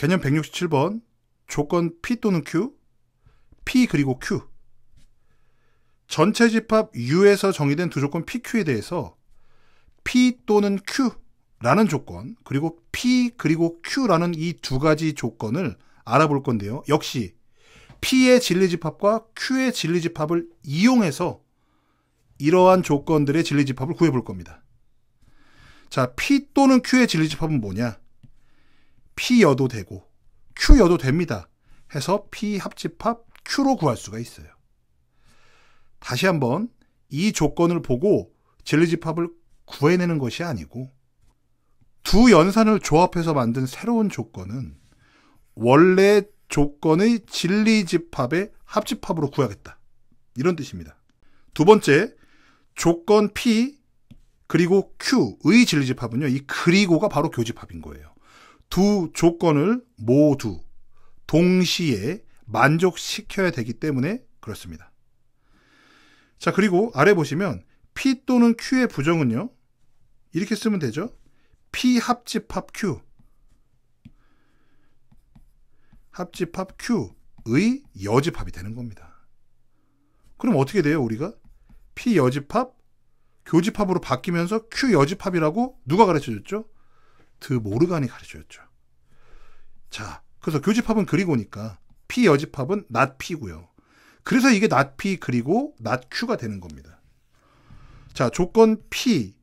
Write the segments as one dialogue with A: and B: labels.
A: 개념 167번 조건 P 또는 Q, P 그리고 Q. 전체 집합 U에서 정의된 두 조건 PQ에 대해서 P 또는 Q라는 조건, 그리고 P 그리고 Q라는 이 두 가지 조건을 알아볼 건데요. 역시 P의 진리 집합과 Q의 진리 집합을 이용해서 이러한 조건들의 진리 집합을 구해 볼 겁니다. 자, P 또는 Q의 진리 집합은 뭐냐? P여도 되고 Q여도 됩니다. 해서 P 합집합 Q로 구할 수가 있어요. 다시 한번 이 조건을 보고 진리집합을 구해내는 것이 아니고 두 연산을 조합해서 만든 새로운 조건은 원래 조건의 진리집합의 합집합으로 구하겠다. 이런 뜻입니다. 두 번째, 조건 P 그리고 Q의 진리집합은요. 이 그리고가 바로 교집합인 거예요. 두 조건을 모두 동시에 만족시켜야 되기 때문에 그렇습니다. 자, 그리고 아래 보시면 P 또는 Q의 부정은요. 이렇게 쓰면 되죠. P 합집합 Q. 합집합 Q의 여집합이 되는 겁니다. 그럼 어떻게 돼요, 우리가? P 여집합 교집합으로 바뀌면서 Q 여집합이라고 누가 가르쳐 줬죠? 드 그 모르간이 가르쳐줬죠. 자, 그래서 교집합은 그리고니까 P 여집합은 낫 P고요. 그래서 이게 낫 P 그리고 낫 Q가 되는 겁니다. 자, 조건 P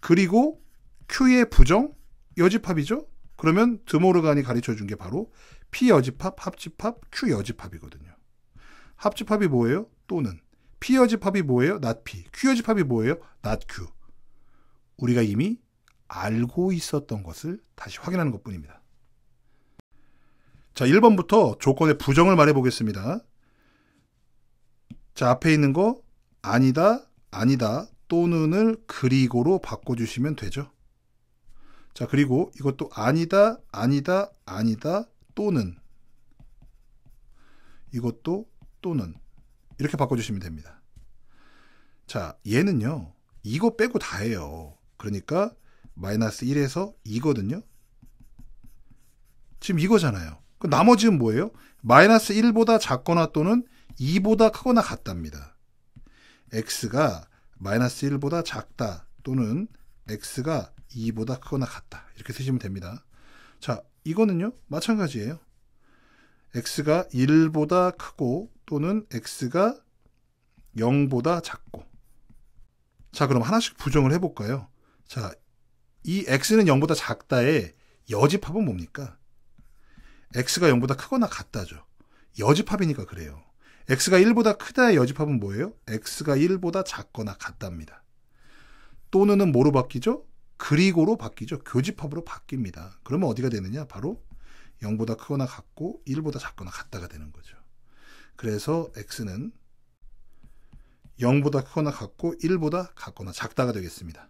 A: 그리고 Q의 부정 여집합이죠. 그러면 드모르간이 가르쳐준 게 바로 P 여집합, 합집합, Q 여집합이거든요. 합집합이 뭐예요? 또는 P 여집합이 뭐예요? 낫 P, Q 여집합이 뭐예요? 낫 Q. 우리가 이미 알고 있었던 것을 다시 확인하는 것 뿐입니다. 자, 1번부터 조건의 부정을 말해 보겠습니다. 자, 앞에 있는 거 아니다, 아니다 또는을 그리고로 바꿔주시면 되죠. 자, 그리고 이것도 아니다, 아니다, 아니다 또는 이것도 또는 이렇게 바꿔주시면 됩니다. 자, 얘는요, 이거 빼고 다 해요. 그러니까 마이너스 1에서 2거든요. 지금 이거잖아요. 그 나머지는 뭐예요? 마이너스 1보다 작거나 또는 2보다 크거나 같답니다. x가 마이너스 1보다 작다 또는 x가 2보다 크거나 같다. 이렇게 쓰시면 됩니다. 자, 이거는요. 마찬가지예요. x가 1보다 크고 또는 x가 0보다 작고. 자, 그럼 하나씩 부정을 해볼까요? 자, 이 x는 0보다 작다의 여집합은 뭡니까? x가 0보다 크거나 같다죠. 여집합이니까 그래요. x가 1보다 크다의 여집합은 뭐예요? x가 1보다 작거나 같답니다. 또는은 뭐로 바뀌죠? 그리고로 바뀌죠. 교집합으로 바뀝니다. 그러면 어디가 되느냐? 바로 0보다 크거나 같고 1보다 작거나 같다가 되는 거죠. 그래서 x는 0보다 크거나 같고 1보다 같거나 작다가 되겠습니다.